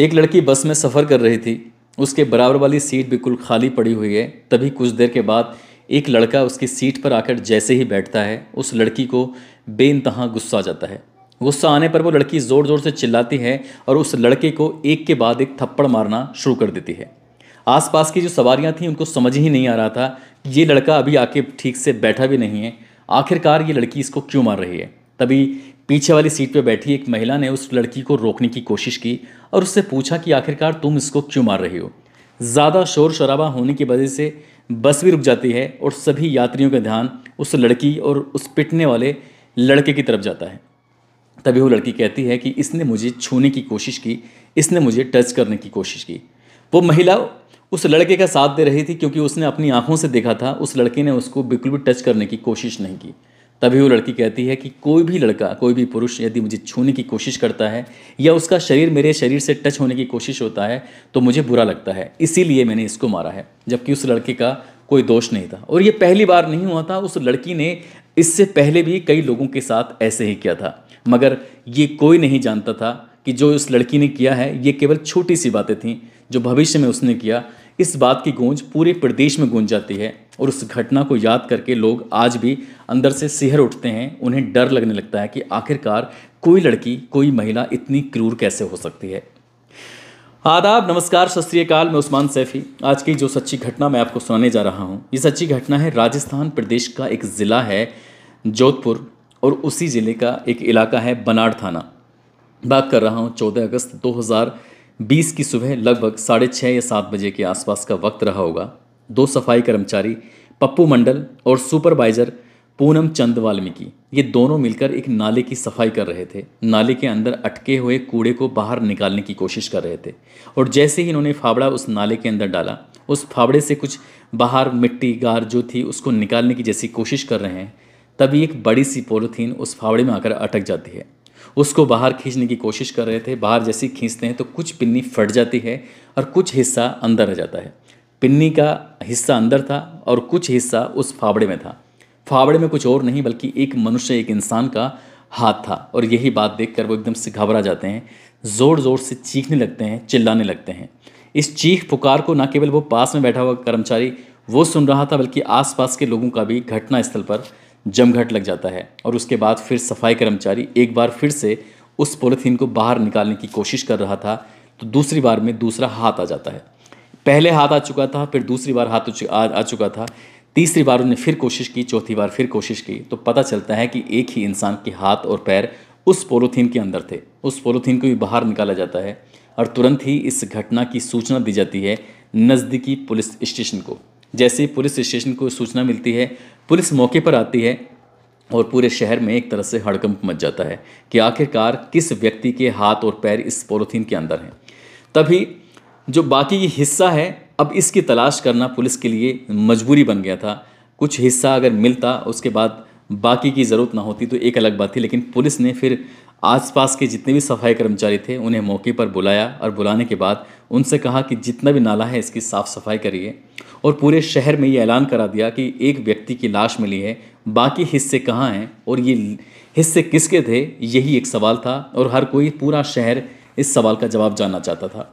एक लड़की बस में सफ़र कर रही थी उसके बराबर वाली सीट बिल्कुल खाली पड़ी हुई है तभी कुछ देर के बाद एक लड़का उसकी सीट पर आकर जैसे ही बैठता है उस लड़की को इनतहा गुस्सा आ जाता है गुस्सा आने पर वो लड़की ज़ोर ज़ोर से चिल्लाती है और उस लड़के को एक के बाद एक थप्पड़ मारना शुरू कर देती है आसपास की जो सवारियां थीं उनको समझ ही नहीं आ रहा था कि ये लड़का अभी आके ठीक से बैठा भी नहीं है आखिरकार ये लड़की इसको क्यों मार रही है तभी पीछे वाली सीट पर बैठी एक महिला ने उस लड़की को रोकने की कोशिश की और उससे पूछा कि आखिरकार तुम इसको क्यों मार रही हो ज़्यादा शोर शराबा होने की वजह से बस भी रुक जाती है और सभी यात्रियों का ध्यान उस लड़की और उस पिटने वाले लड़के की तरफ जाता है तभी वो लड़की कहती है कि इसने मुझे छूने की कोशिश की इसने मुझे टच करने की कोशिश की वो महिला उस लड़के का साथ दे रही थी क्योंकि उसने अपनी आंखों से देखा था उस लड़के ने उसको बिल्कुल भी टच करने की कोशिश नहीं की तभी वो लड़की कहती है कि कोई भी लड़का कोई भी पुरुष यदि मुझे छूने की कोशिश करता है या उसका शरीर मेरे शरीर से टच होने की कोशिश होता है तो मुझे बुरा लगता है इसीलिए मैंने इसको मारा है जबकि उस लड़के का कोई दोष नहीं था और ये पहली बार नहीं हुआ था उस लड़की ने इससे पहले भी कई लोगों के साथ ऐसे ही किया था मगर ये कोई नहीं जानता था कि जो उस लड़की ने किया है ये केवल छोटी सी बातें थीं जो भविष्य में उसने किया इस बात की गूंज पूरे प्रदेश में गूंज जाती है और उस घटना को याद करके लोग आज भी अंदर से सिहर उठते हैं उन्हें डर लगने लगता है कि आखिरकार कोई लड़की कोई महिला इतनी क्रूर कैसे हो सकती है आदाब नमस्कार सत मैं उस्मान सैफी आज की जो सच्ची घटना मैं आपको सुनाने जा रहा हूँ ये सच्ची घटना है राजस्थान प्रदेश का एक ज़िला है जोधपुर और उसी ज़िले का एक इलाका है बनाड़ थाना बात कर रहा हूँ चौदह अगस्त दो बीस की सुबह लगभग साढ़े छः या सात बजे के आसपास का वक्त रहा होगा दो सफाई कर्मचारी पप्पू मंडल और सुपरवाइजर पूनम चंद वाल्मीकि ये दोनों मिलकर एक नाले की सफाई कर रहे थे नाले के अंदर अटके हुए कूड़े को बाहर निकालने की कोशिश कर रहे थे और जैसे ही इन्होंने फावड़ा उस नाले के अंदर डाला उस फावड़े से कुछ बाहर मिट्टी गार जो थी उसको निकालने की जैसी कोशिश कर रहे हैं तभी एक बड़ी सी पोलोथीन उस फावड़े में आकर अटक जाती है उसको बाहर खींचने की कोशिश कर रहे थे बाहर जैसे खींचते हैं तो कुछ पिन्नी फट जाती है और कुछ हिस्सा अंदर रह जाता है पिन्नी का हिस्सा अंदर था और कुछ हिस्सा उस फावड़े में था फावड़े में कुछ और नहीं बल्कि एक मनुष्य एक इंसान का हाथ था और यही बात देख वो एकदम से घबरा जाते हैं ज़ोर ज़ोर से चीखने लगते हैं चिल्लाने लगते हैं इस चीख पुकार को न केवल वो पास में बैठा हुआ कर्मचारी वो सुन रहा था बल्कि आसपास के लोगों का भी घटना स्थल पर जमघट लग जाता है और उसके बाद फिर सफाई कर्मचारी एक बार फिर से उस पॉलीथीन को बाहर निकालने की कोशिश कर रहा था तो दूसरी बार में दूसरा हाथ आ जाता है पहले हाथ आ चुका था फिर दूसरी बार हाथ आ, आ चुका था तीसरी बार उन्हें फिर कोशिश की चौथी बार फिर कोशिश की तो पता चलता है कि एक ही इंसान के हाथ और पैर उस पोलोथीन के अंदर थे उस पोलोथीन को भी बाहर निकाला जाता है और तुरंत ही इस घटना की सूचना दी जाती है नज़दीकी पुलिस स्टेशन को जैसे ही पुलिस स्टेशन को सूचना मिलती है पुलिस मौके पर आती है और पूरे शहर में एक तरह से हड़कंप मच जाता है कि आखिरकार किस व्यक्ति के हाथ और पैर इस पोलोथीन के अंदर हैं तभी जो बाकी हिस्सा है अब इसकी तलाश करना पुलिस के लिए मजबूरी बन गया था कुछ हिस्सा अगर मिलता उसके बाद बाकी की ज़रूरत ना होती तो एक अलग बात थी लेकिन पुलिस ने फिर आसपास के जितने भी सफाई कर्मचारी थे उन्हें मौके पर बुलाया और बुलाने के बाद उनसे कहा कि जितना भी नाला है इसकी साफ़ सफाई करिए और पूरे शहर में ये ऐलान करा दिया कि एक व्यक्ति की लाश मिली है बाकी हिस्से कहाँ हैं और ये हिस्से किसके थे यही एक सवाल था और हर कोई पूरा शहर इस सवाल का जवाब जानना चाहता था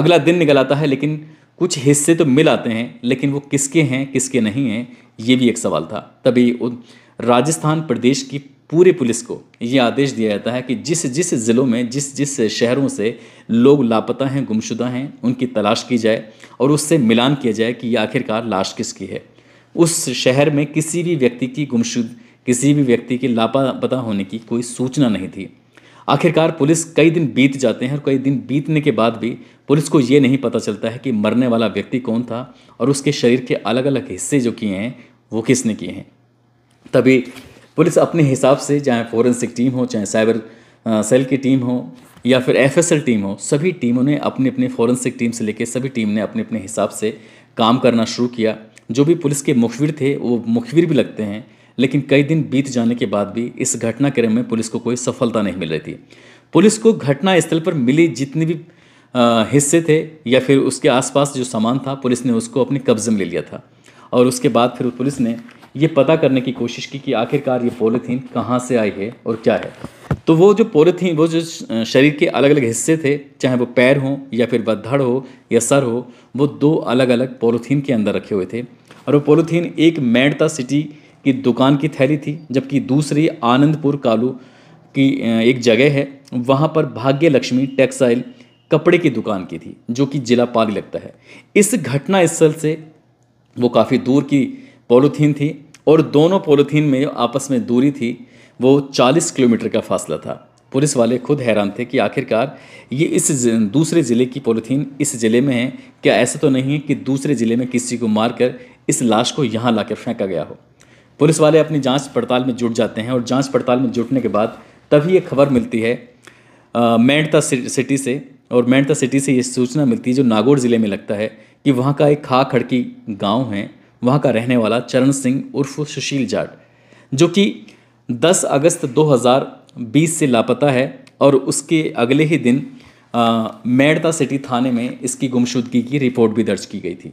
अगला दिन निकल आता है लेकिन कुछ हिस्से तो मिल आते हैं लेकिन वो किसके हैं किसके नहीं हैं ये भी एक सवाल था तभी राजस्थान प्रदेश की पूरे पुलिस को ये आदेश दिया जाता है कि जिस जिस ज़िलों में जिस जिस शहरों से लोग लापता हैं गुमशुदा हैं उनकी तलाश की जाए और उससे मिलान किया जाए कि ये आखिरकार लाश किसकी है उस शहर में किसी भी व्यक्ति की गुमशुद किसी भी व्यक्ति के लापता होने की कोई सूचना नहीं थी आखिरकार पुलिस कई दिन बीत जाते हैं और कई दिन बीतने के बाद भी पुलिस को ये नहीं पता चलता है कि मरने वाला व्यक्ति कौन था और उसके शरीर के अलग अलग हिस्से जो किए हैं वो किसने किए हैं तभी पुलिस अपने हिसाब से चाहे फोरेंसिक टीम हो चाहे साइबर सेल की टीम हो या फिर एफ टीम हो सभी टीमों ने अपने अपने फॉरेंसिक टीम से लेकर सभी टीम ने अपने अपने हिसाब से काम करना शुरू किया जो भी पुलिस के मुखबिर थे वो मुखबिर भी लगते हैं लेकिन कई दिन बीत जाने के बाद भी इस घटनाक्रम में पुलिस को कोई सफलता नहीं मिल रही थी पुलिस को घटना स्थल पर मिली जितने भी हिस्से थे या फिर उसके आसपास जो सामान था पुलिस ने उसको अपने कब्जे में ले लिया था और उसके बाद फिर पुलिस ने ये पता करने की कोशिश की कि आखिरकार ये पॉलीथीन कहाँ से आई है और क्या है तो वो जो पॉलीथीन वो जो शरीर के अलग अलग हिस्से थे चाहे वो पैर हों या फिर बद्धड़ हो या सर हो वो दो अलग अलग पॉलीथीन के अंदर रखे हुए थे और वो पॉलीथीन एक मैडता सिटी की दुकान की थैली थी जबकि दूसरी आनंदपुर कालू की एक जगह है वहाँ पर भाग्य लक्ष्मी टेक्सटाइल कपड़े की दुकान की थी जो कि जिला पाली लगता है इस घटना स्थल से वो काफ़ी दूर की पॉलीथीन थी और दोनों पॉलीथीन में आपस में दूरी थी वो 40 किलोमीटर का फासला था पुलिस वाले खुद हैरान थे कि आखिरकार ये इस दूसरे ज़िले की पॉलीथीन इस ज़िले में है क्या ऐसा तो नहीं है कि दूसरे ज़िले में किसी को मारकर इस लाश को यहाँ ला फेंका गया हो पुलिस वाले अपनी जांच पड़ताल में जुट जाते हैं और जांच पड़ताल में जुटने के बाद तभी ये खबर मिलती है मैंडता सिटी से और मैंडता सिटी से ये सूचना मिलती है जो नागौर ज़िले में लगता है कि वहाँ का एक खा खड़की गाँव है वहाँ का रहने वाला चरण सिंह उर्फ सुशील जाट जो कि 10 अगस्त 2020 से लापता है और उसके अगले ही दिन मेड़ता सिटी थाने में इसकी गुमशुदगी की रिपोर्ट भी दर्ज की गई थी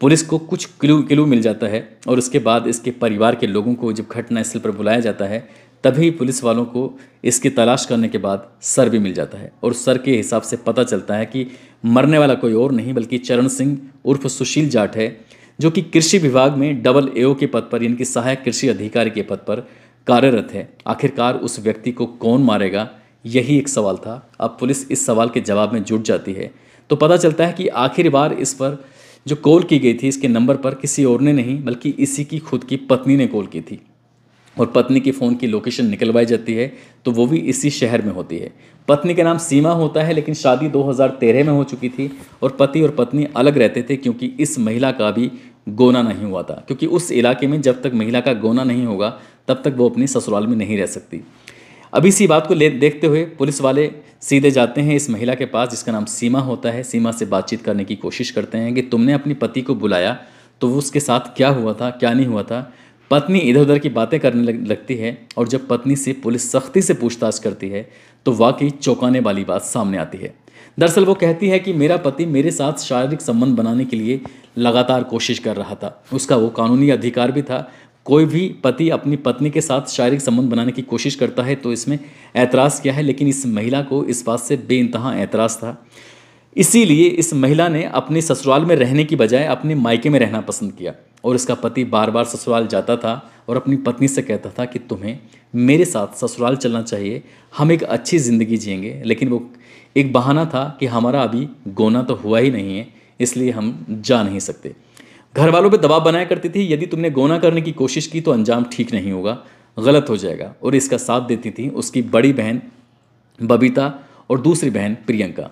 पुलिस को कुछ क्लू क्लू मिल जाता है और उसके बाद इसके परिवार के लोगों को जब घटनास्थल पर बुलाया जाता है तभी पुलिस वालों को इसकी तलाश करने के बाद सर भी मिल जाता है और सर के हिसाब से पता चलता है कि मरने वाला कोई और नहीं बल्कि चरण सिंह उर्फ सुशील जाट है जो कि कृषि विभाग में डबल एओ के पद पर यानी कि सहायक कृषि अधिकारी के पद पर कार्यरत है आखिरकार उस व्यक्ति को कौन मारेगा यही एक सवाल था अब पुलिस इस सवाल के जवाब में जुट जाती है तो पता चलता है कि आखिर बार इस पर जो कॉल की गई थी इसके नंबर पर किसी और ने नहीं बल्कि इसी की खुद की पत्नी ने कॉल की थी और पत्नी के फ़ोन की लोकेशन निकलवाई जाती है तो वो भी इसी शहर में होती है पत्नी का नाम सीमा होता है लेकिन शादी 2013 में हो चुकी थी और पति और पत्नी अलग रहते थे क्योंकि इस महिला का भी गोना नहीं हुआ था क्योंकि उस इलाके में जब तक महिला का गोना नहीं होगा तब तक वो अपने ससुराल में नहीं रह सकती अब इसी बात को ले देखते हुए पुलिस वाले सीधे जाते हैं इस महिला के पास जिसका नाम सीमा होता है सीमा से बातचीत करने की कोशिश करते हैं कि तुमने अपने पति को बुलाया तो वो उसके साथ क्या हुआ था क्या नहीं हुआ था पत्नी इधर उधर की बातें करने लगती है और जब पत्नी से पुलिस सख्ती से पूछताछ करती है तो वाकई चौंकाने वाली बात सामने आती है दरअसल वो कहती है कि मेरा पति मेरे साथ शारीरिक संबंध बनाने के लिए लगातार कोशिश कर रहा था उसका वो कानूनी अधिकार भी था कोई भी पति अपनी पत्नी के साथ शारीरिक संबंध बनाने की कोशिश करता है तो इसमें ऐतराज़ किया है लेकिन इस महिला को इस बात से बेानतहा ऐतराज़ था इसीलिए इस महिला ने अपने ससुराल में रहने की बजाय अपने मायके में रहना पसंद किया और इसका पति बार बार ससुराल जाता था और अपनी पत्नी से कहता था कि तुम्हें मेरे साथ ससुराल चलना चाहिए हम एक अच्छी ज़िंदगी जियेंगे लेकिन वो एक बहाना था कि हमारा अभी गोना तो हुआ ही नहीं है इसलिए हम जा नहीं सकते घर वालों पर दबाव बनाया करती थी यदि तुमने गोना करने की कोशिश की तो अंजाम ठीक नहीं होगा गलत हो जाएगा और इसका साथ देती थी उसकी बड़ी बहन बबीता और दूसरी बहन प्रियंका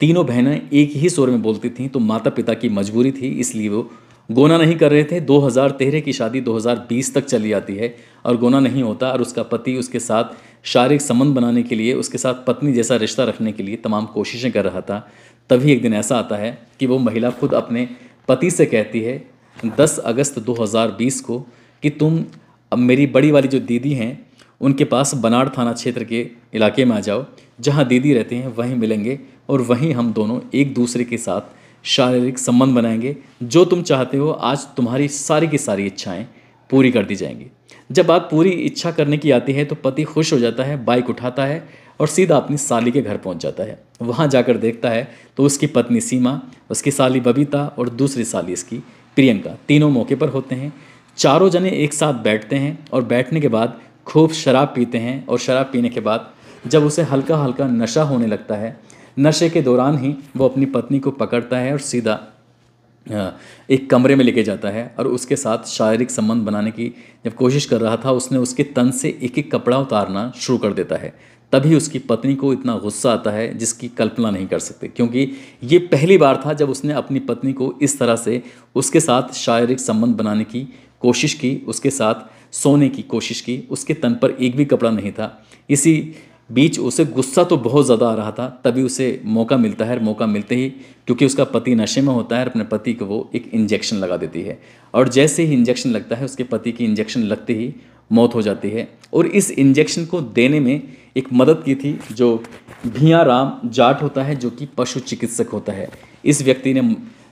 तीनों बहनें एक ही स्वर में बोलती थीं तो माता पिता की मजबूरी थी इसलिए वो गोना नहीं कर रहे थे 2013 की शादी 2020 तक चली जाती है और गोना नहीं होता और उसका पति उसके साथ शारीरिक संबंध बनाने के लिए उसके साथ पत्नी जैसा रिश्ता रखने के लिए तमाम कोशिशें कर रहा था तभी एक दिन ऐसा आता है कि वो महिला खुद अपने पति से कहती है 10 अगस्त 2020 को कि तुम अब मेरी बड़ी वाली जो दीदी हैं उनके पास बनाड़ थाना क्षेत्र के इलाके में आ जाओ जहाँ दीदी रहते हैं वहीं मिलेंगे और वहीं हम दोनों एक दूसरे के साथ शारीरिक संबंध बनाएंगे जो तुम चाहते हो आज तुम्हारी सारी की सारी इच्छाएं पूरी कर दी जाएंगी जब बात पूरी इच्छा करने की आती है तो पति खुश हो जाता है बाइक उठाता है और सीधा अपनी साली के घर पहुंच जाता है वहां जाकर देखता है तो उसकी पत्नी सीमा उसकी साली बबीता और दूसरी साली इसकी प्रियंका तीनों मौके पर होते हैं चारों जने एक साथ बैठते हैं और बैठने के बाद खूब शराब पीते हैं और शराब पीने के बाद जब उसे हल्का हल्का नशा होने लगता है नशे के दौरान ही वो अपनी पत्नी को पकड़ता है और सीधा एक कमरे में लेके जाता है और उसके साथ शारीरिक संबंध बनाने की जब कोशिश कर रहा था उसने उसके तन से एक एक कपड़ा उतारना शुरू कर देता है तभी उसकी पत्नी को इतना गुस्सा आता है जिसकी कल्पना नहीं कर सकते क्योंकि ये पहली बार था जब उसने अपनी पत्नी को इस तरह से उसके साथ शारीरिक संबंध बनाने की कोशिश की उसके साथ सोने की कोशिश की उसके तन पर एक भी कपड़ा नहीं था इसी बीच उसे गुस्सा तो बहुत ज़्यादा आ रहा था तभी उसे मौका मिलता है मौका मिलते ही क्योंकि उसका पति नशे में होता है और अपने पति को वो एक इंजेक्शन लगा देती है और जैसे ही इंजेक्शन लगता है उसके पति की इंजेक्शन लगते ही मौत हो जाती है और इस इंजेक्शन को देने में एक मदद की थी जो भिया राम जाट होता है जो कि पशु चिकित्सक होता है इस व्यक्ति ने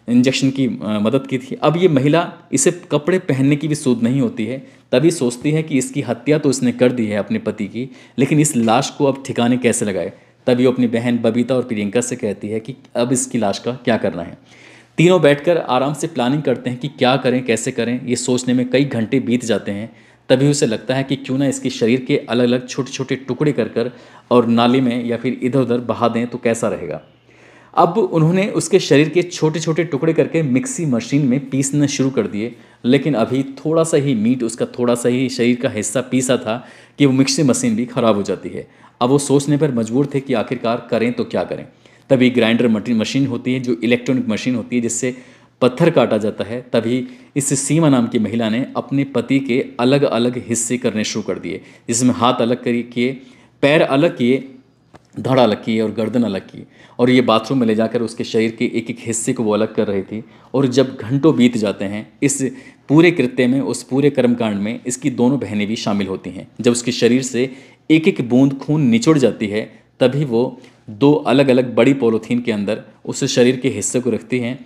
इंजेक्शन की मदद की थी अब ये महिला इसे कपड़े पहनने की भी सूद नहीं होती है तभी सोचती है कि इसकी हत्या तो इसने कर दी है अपने पति की लेकिन इस लाश को अब ठिकाने कैसे लगाए तभी वो अपनी बहन बबीता और प्रियंका से कहती है कि अब इसकी लाश का क्या करना है तीनों बैठकर आराम से प्लानिंग करते हैं कि क्या करें कैसे करें ये सोचने में कई घंटे बीत जाते हैं तभी उसे लगता है कि क्यों ना इसके शरीर के अलग अलग छोटे छोटे टुकड़े कर कर और नाली में या फिर इधर उधर बहा दें तो कैसा रहेगा अब उन्होंने उसके शरीर के छोटे छोटे टुकड़े करके मिक्सी मशीन में पीसना शुरू कर दिए लेकिन अभी थोड़ा सा ही मीट उसका थोड़ा सा ही शरीर का हिस्सा पीसा था कि वो मिक्सी मशीन भी ख़राब हो जाती है अब वो सोचने पर मजबूर थे कि आखिरकार करें तो क्या करें तभी ग्राइंडर मशीन होती है जो इलेक्ट्रॉनिक मशीन होती है जिससे पत्थर काटा जाता है तभी इस सीमा नाम की महिला ने अपने पति के अलग अलग हिस्से करने शुरू कर दिए जिसमें हाथ अलग किए पैर अलग किए धड़ अलग की और गर्दन अलग की और ये बाथरूम में ले जाकर उसके शरीर के एक एक हिस्से को वो अलग कर रही थी और जब घंटों बीत जाते हैं इस पूरे कृत्य में उस पूरे कर्मकांड में इसकी दोनों बहनें भी शामिल होती हैं जब उसके शरीर से एक एक बूंद खून निचुड़ जाती है तभी वो दो अलग अलग बड़ी पोलोथीन के अंदर उस शरीर के हिस्से को रखती हैं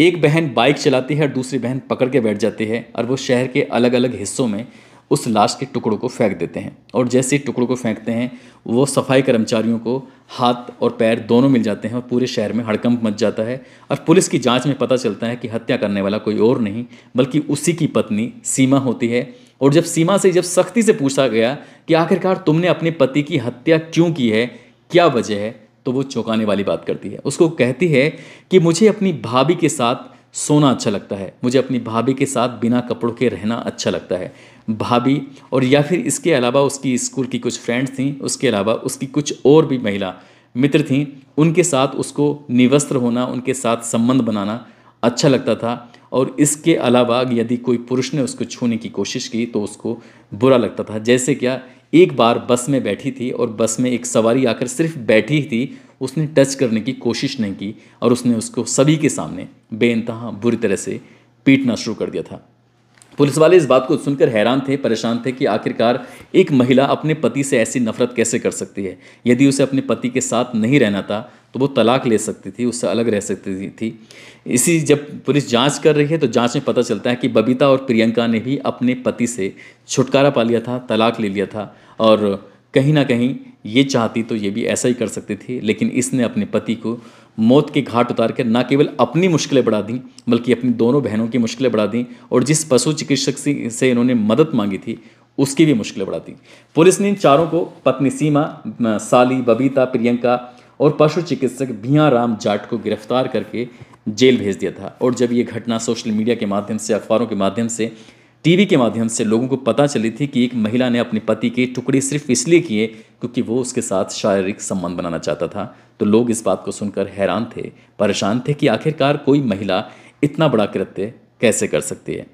एक बहन बाइक चलाती है और दूसरी बहन पकड़ के बैठ जाती है और वो शहर के अलग अलग हिस्सों में उस लाश के टुकड़ों को फेंक देते हैं और जैसे ही टुकड़ों को फेंकते हैं वो सफाई कर्मचारियों को हाथ और पैर दोनों मिल जाते हैं और पूरे शहर में हड़कंप मच जाता है और पुलिस की जांच में पता चलता है कि हत्या करने वाला कोई और नहीं बल्कि उसी की पत्नी सीमा होती है और जब सीमा से जब सख्ती से पूछा गया कि आखिरकार तुमने अपने पति की हत्या क्यों की है क्या वजह है तो वो चौंकाने वाली बात करती है उसको कहती है कि मुझे अपनी भाभी के साथ सोना अच्छा लगता है मुझे अपनी भाभी के साथ बिना कपड़ों के रहना अच्छा लगता है भाभी और या फिर इसके अलावा उसकी स्कूल की कुछ फ्रेंड्स थी उसके अलावा उसकी कुछ और भी महिला मित्र थीं उनके साथ उसको निवस्त्र होना उनके साथ संबंध बनाना अच्छा लगता था और इसके अलावा यदि कोई पुरुष ने उसको छूने की कोशिश की तो उसको बुरा लगता था जैसे क्या एक बार बस में बैठी थी और बस में एक सवारी आकर सिर्फ बैठी ही थी उसने टच करने की कोशिश नहीं की और उसने उसको सभी के सामने बेनतहा बुरी तरह से पीटना शुरू कर दिया था पुलिस वाले इस बात को सुनकर हैरान थे परेशान थे कि आखिरकार एक महिला अपने पति से ऐसी नफरत कैसे कर सकती है यदि उसे अपने पति के साथ नहीं रहना था तो वो तलाक ले सकती थी उससे अलग रह सकती थी इसी जब पुलिस जांच कर रही है तो जांच में पता चलता है कि बबीता और प्रियंका ने भी अपने पति से छुटकारा पा लिया था तलाक ले लिया था और कहीं ना कहीं ये चाहती तो ये भी ऐसा ही कर सकती थी लेकिन इसने अपने पति को मौत के घाट उतार कर ना केवल अपनी मुश्किलें बढ़ा दी बल्कि अपनी दोनों बहनों की मुश्किलें बढ़ा दी और जिस पशु चिकित्सक से इन्होंने मदद मांगी थी उसकी भी मुश्किलें बढ़ा दी पुलिस ने इन चारों को पत्नी सीमा साली बबीता प्रियंका और पशु चिकित्सक भिया राम जाट को गिरफ्तार करके जेल भेज दिया था और जब ये घटना सोशल मीडिया के माध्यम से अखबारों के माध्यम से टीवी के माध्यम से लोगों को पता चली थी कि एक महिला ने अपने पति के टुकड़े सिर्फ इसलिए किए क्योंकि वो उसके साथ शारीरिक संबंध बनाना चाहता था तो लोग इस बात को सुनकर हैरान थे परेशान थे कि आखिरकार कोई महिला इतना बड़ा कृत्य कैसे कर सकती है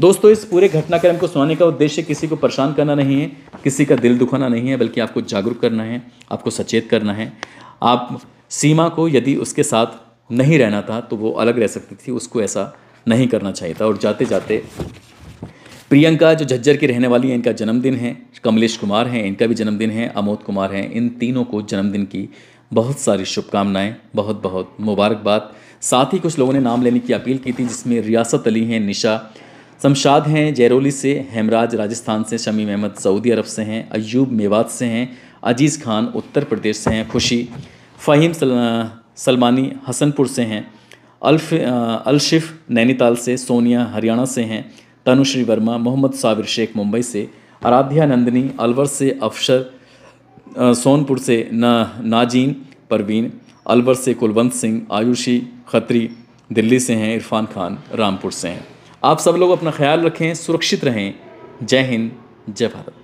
दोस्तों इस पूरे घटनाक्रम को सुनाने का उद्देश्य किसी को परेशान करना नहीं है किसी का दिल दुखाना नहीं है बल्कि आपको जागरूक करना है आपको सचेत करना है आप सीमा को यदि उसके साथ नहीं रहना था तो वो अलग रह सकती थी उसको ऐसा नहीं करना चाहिए था और जाते जाते प्रियंका जो झज्जर की रहने वाली हैं इनका जन्मदिन है कमलेश कुमार हैं इनका भी जन्मदिन है अमोद कुमार हैं इन तीनों को जन्मदिन की बहुत सारी शुभकामनाएं बहुत बहुत मुबारकबाद साथ ही कुछ लोगों ने नाम लेने की अपील की थी जिसमें रियासत अली हैं निशा शमशाद हैं जैरोली से हेमराज राजस्थान से शमीम अहमद सऊदी अरब से हैं अयूब मेवात से हैं अजीज़ खान उत्तर प्रदेश से हैं खुशी फ़हीम सलमानी हसनपुर से हैं अल्फ अलशिफ नैनीताल से सोनिया हरियाणा से हैं तनुश्री वर्मा मोहम्मद साबिर शेख मुंबई से आराध्या नंदनी अलवर से अफसर सोनपुर से ना नाजीन परवीन अलवर से कुलवंत सिंह आयुषी खत्री दिल्ली से हैं इरफान खान रामपुर से हैं आप सब लोग अपना ख्याल रखें सुरक्षित रहें जय हिंद जय भारत